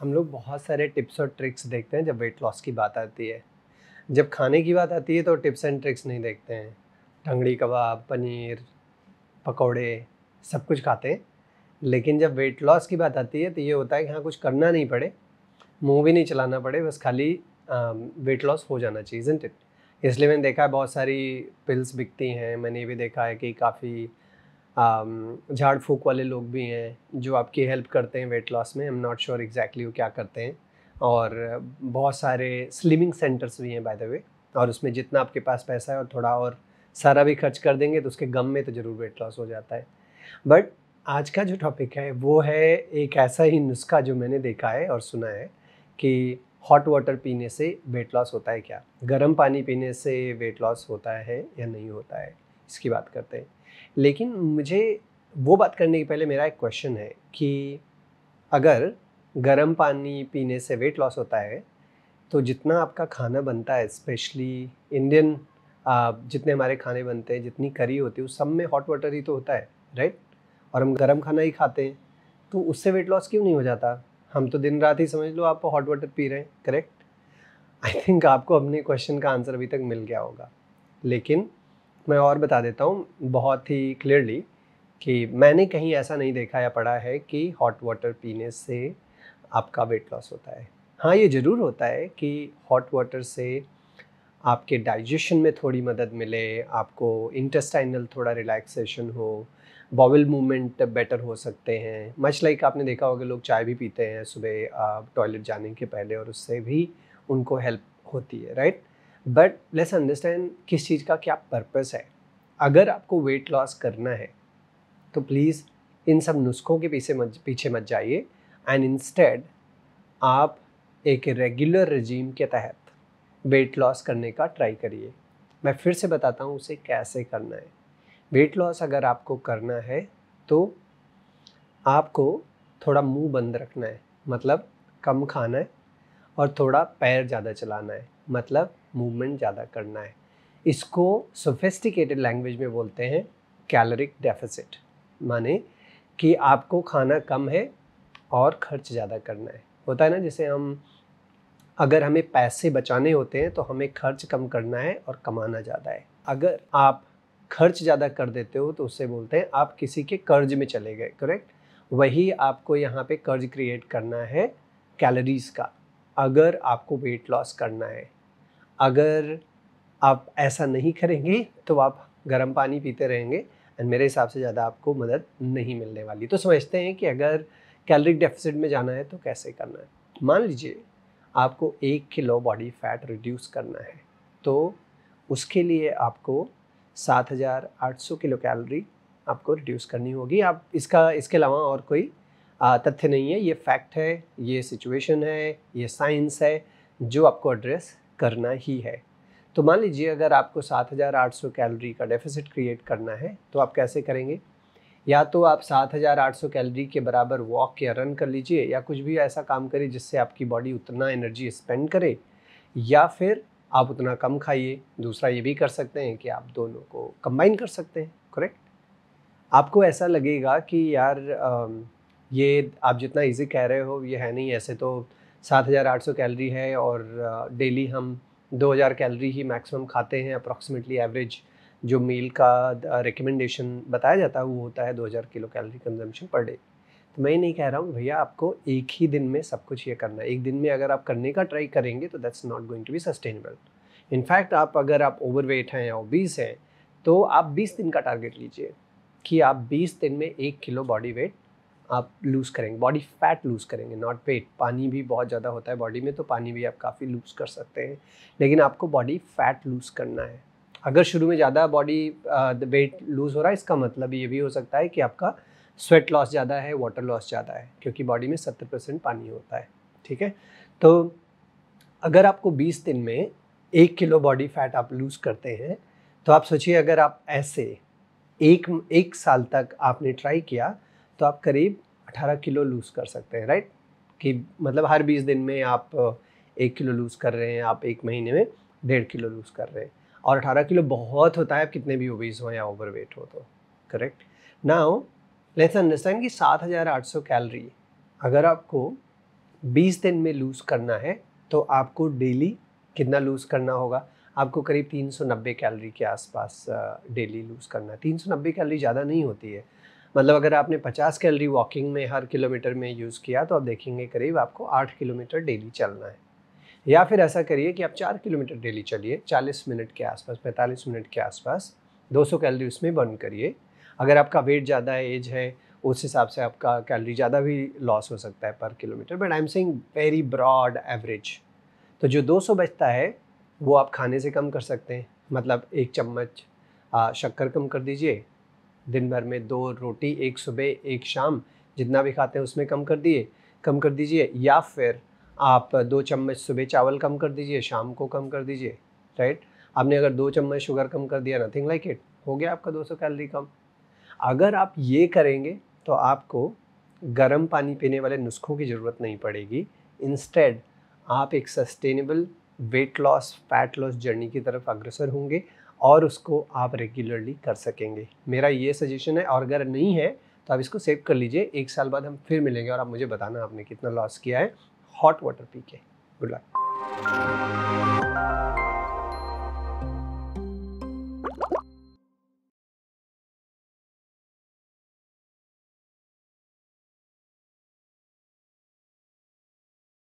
हम लोग बहुत सारे टिप्स और ट्रिक्स देखते हैं जब वेट लॉस की बात आती है जब खाने की बात आती है तो टिप्स एंड ट्रिक्स नहीं देखते हैं टंगड़ी कबाब पनीर पकौड़े सब कुछ खाते हैं लेकिन जब वेट लॉस की बात आती है तो ये होता है कि हाँ कुछ करना नहीं पड़े मुंह भी नहीं चलाना पड़े बस खाली वेट लॉस हो जाना चाहिए इट इसलिए मैंने देखा है बहुत सारी पिल्स बिकती हैं मैंने ये भी देखा है कि काफ़ी Um, झाड़ फूक वाले लोग भी हैं जो आपकी हेल्प करते हैं वेट लॉस में I am not sure exactly वो क्या करते हैं और बहुत सारे स्लिमिंग सेंटर्स भी हैं बाय द वे और उसमें जितना आपके पास पैसा है और थोड़ा और सारा भी खर्च कर देंगे तो उसके गम में तो ज़रूर वेट लॉस हो जाता है बट आज का जो टॉपिक है वो है एक ऐसा ही नुस्खा जो मैंने देखा है और सुना है कि हॉट वाटर पीने से वेट लॉस होता है क्या गर्म पानी पीने से वेट लॉस होता है या नहीं होता है इसकी बात करते हैं लेकिन मुझे वो बात करने के पहले मेरा एक क्वेश्चन है कि अगर गर्म पानी पीने से वेट लॉस होता है तो जितना आपका खाना बनता है स्पेशली इंडियन जितने हमारे खाने बनते हैं जितनी करी होती है उस सब में हॉट वाटर ही तो होता है राइट और हम गर्म खाना ही खाते हैं तो उससे वेट लॉस क्यों नहीं हो जाता हम तो दिन रात ही समझ लो आप हॉट वाटर पी रहे हैं करेक्ट आई थिंक आपको अपने क्वेश्चन का आंसर अभी तक मिल गया होगा लेकिन मैं और बता देता हूँ बहुत ही क्लियरली कि मैंने कहीं ऐसा नहीं देखा या पढ़ा है कि हॉट वाटर पीने से आपका वेट लॉस होता है हाँ ये ज़रूर होता है कि हॉट वाटर से आपके डाइजेशन में थोड़ी मदद मिले आपको इंटेस्टाइनल थोड़ा रिलैक्सेशन हो बॉबल मूवमेंट बेटर हो सकते हैं मच लाइक आपने देखा होगा लोग चाय भी पीते हैं सुबह टॉयलेट जाने के पहले और उससे भी उनको हेल्प होती है राइट बट लेट्स अंडरस्टैंड किस चीज़ का क्या पर्पस है अगर आपको वेट लॉस करना है तो प्लीज़ इन सब नुस्खों के पीछे मत पीछे मत जाइए एंड इंस्टेड आप एक रेगुलर रजीम के तहत वेट लॉस करने का ट्राई करिए मैं फिर से बताता हूँ उसे कैसे करना है वेट लॉस अगर आपको करना है तो आपको थोड़ा मुंह बंद रखना है मतलब कम खाना है और थोड़ा पैर ज़्यादा चलाना है मतलब मूवमेंट ज़्यादा करना है इसको सोफेस्टिकेटेड लैंग्वेज में बोलते हैं कैलोरिक डेफिसिट माने कि आपको खाना कम है और खर्च ज़्यादा करना है होता है ना जैसे हम अगर हमें पैसे बचाने होते हैं तो हमें खर्च कम करना है और कमाना ज़्यादा है अगर आप खर्च ज़्यादा कर देते हो तो उससे बोलते हैं आप किसी के कर्ज में चले गए करेक्ट वही आपको यहाँ पे कर्ज क्रिएट करना है कैलोरीज़ का अगर आपको वेट लॉस करना है अगर आप ऐसा नहीं करेंगे तो आप गर्म पानी पीते रहेंगे एंड मेरे हिसाब से ज़्यादा आपको मदद नहीं मिलने वाली तो समझते हैं कि अगर कैलरिक डेफिसिट में जाना है तो कैसे करना है मान लीजिए आपको एक किलो बॉडी फैट रिड्यूस करना है तो उसके लिए आपको 7,800 किलो कैलोरी आपको रिड्यूस करनी होगी आप इसका इसके अलावा और कोई तथ्य नहीं है ये फैक्ट है ये सिचुएशन है ये साइंस है जो आपको एड्रेस करना ही है तो मान लीजिए अगर आपको 7,800 कैलोरी का डेफिसिट क्रिएट करना है तो आप कैसे करेंगे या तो आप 7,800 कैलोरी के बराबर वॉक या रन कर लीजिए या कुछ भी ऐसा काम करें जिससे आपकी बॉडी उतना एनर्जी स्पेंड करे या फिर आप उतना कम खाइए दूसरा ये भी कर सकते हैं कि आप दोनों को कंबाइन कर सकते हैं करेक्ट आपको ऐसा लगेगा कि यार ये आप जितना इजी कह रहे हो ये है नहीं ऐसे तो सात हज़ार आठ सौ कैलरी है और डेली हम दो हज़ार कैलरी ही मैक्सिमम खाते हैं अप्रॉक्सीमेटली एवरेज जो मील का रिकमेंडेशन बताया जाता है वो होता है दो हज़ार kilo calorie consumption per day तो मैं ये नहीं कह रहा हूँ भैया आपको एक ही दिन में सब कुछ ये करना है एक दिन में अगर आप करने का ट्राई करेंगे तो that's not going to be sustainable in fact आप अगर आप वेट हैं या ओबीस हैं तो आप 20 दिन का टारगेट लीजिए कि आप 20 दिन में एक किलो बॉडी वेट आप लूज़ करेंगे बॉडी फैट लूज़ करेंगे नॉट वेट पानी भी बहुत ज़्यादा होता है बॉडी में तो पानी भी आप काफ़ी लूज़ कर सकते हैं लेकिन आपको बॉडी फैट लूज़ करना है अगर शुरू में ज़्यादा बॉडी वेट लूज़ हो रहा है इसका मतलब ये भी हो सकता है कि आपका स्वेट लॉस ज़्यादा है वाटर लॉस ज़्यादा है क्योंकि बॉडी में सत्तर परसेंट पानी होता है ठीक है तो अगर आपको बीस दिन में एक किलो बॉडी फैट आप लूज़ करते हैं तो आप सोचिए अगर आप ऐसे एक एक साल तक आपने ट्राई किया तो आप करीब 18 किलो लूज़ कर सकते हैं राइट कि मतलब हर 20 दिन में आप एक किलो लूज़ कर रहे हैं आप एक महीने में डेढ़ किलो लूज़ कर रहे हैं और 18 किलो बहुत होता है आप कितने भी ओबीज हों या ओवरवेट हो तो करेक्ट नाउ लेट्स अंडरस्टैंड कि 7,800 कैलोरी अगर आपको 20 दिन में लूज़ करना है तो आपको डेली कितना लूज़ करना होगा आपको करीब 390 कैलोरी के आसपास डेली लूज़ करना है 390 कैलोरी ज़्यादा नहीं होती है मतलब अगर आपने 50 कैलोरी वॉकिंग में हर किलोमीटर में यूज़ किया तो आप देखेंगे करीब आपको आठ किलोमीटर डेली चलना है या फिर ऐसा करिए कि आप चार किलोमीटर डेली चलिए चालीस मिनट के आसपास पैंतालीस मिनट के आसपास 200 कैलोरी उसमें बर्न करिए अगर आपका वेट ज़्यादा है एज है उस हिसाब से आपका कैलोरी ज़्यादा भी लॉस हो सकता है पर kilometre but I am saying very broad average तो जो 200 बचता है वो आप खाने से कम कर सकते हैं मतलब एक चम्मच शक्कर कम कर दीजिए दिन भर में दो रोटी एक सुबह एक शाम जितना भी खाते हैं उसमें कम कर दिए कम कर दीजिए या फिर आप दो चम्मच सुबह चावल कम कर दीजिए शाम को कम कर दीजिए राइट आपने अगर दो चम्मच शुगर कम कर दिया नथिंग लाइक इट हो गया आपका 200 कैलोरी कम अगर आप ये करेंगे तो आपको गर्म पानी पीने वाले नुस्खों की ज़रूरत नहीं पड़ेगी इंस्टेड आप एक sustainable weight loss fat loss journey की तरफ अग्रसर होंगे और उसको आप रेगुलरली कर सकेंगे मेरा ये सजेशन है और अगर नहीं है तो आप इसको सेव कर लीजिए एक साल बाद हम फिर मिलेंगे और आप मुझे बताना आपने कितना लॉस किया है हॉट वाटर पी के गुड लक